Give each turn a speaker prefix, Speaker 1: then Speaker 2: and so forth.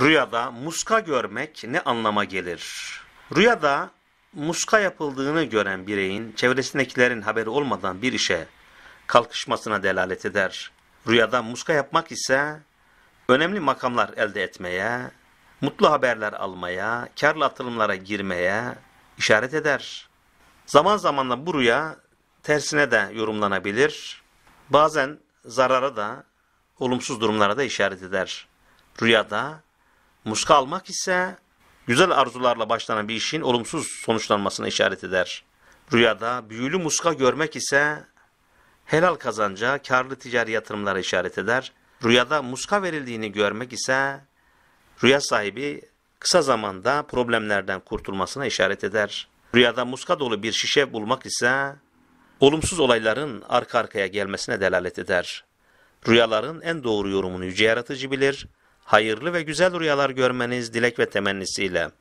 Speaker 1: Rüyada muska görmek ne anlama gelir? Rüyada muska yapıldığını gören bireyin çevresindekilerin haberi olmadan bir işe kalkışmasına delalet eder. Rüyada muska yapmak ise önemli makamlar elde etmeye, mutlu haberler almaya, karlı atılımlara girmeye işaret eder. Zaman zaman da bu rüya tersine de yorumlanabilir. Bazen zarara da, olumsuz durumlara da işaret eder. Rüyada muska almak ise güzel arzularla başlanan bir işin olumsuz sonuçlanmasına işaret eder. Rüyada büyülü muska görmek ise helal kazanca karlı ticari yatırımlara işaret eder. Rüyada muska verildiğini görmek ise rüya sahibi kısa zamanda problemlerden kurtulmasına işaret eder. Rüyada muska dolu bir şişe bulmak ise olumsuz olayların arka arkaya gelmesine delalet eder. Rüyaların en doğru yorumunu yüce yaratıcı bilir hayırlı ve güzel rüyalar görmeniz dilek ve temennisiyle.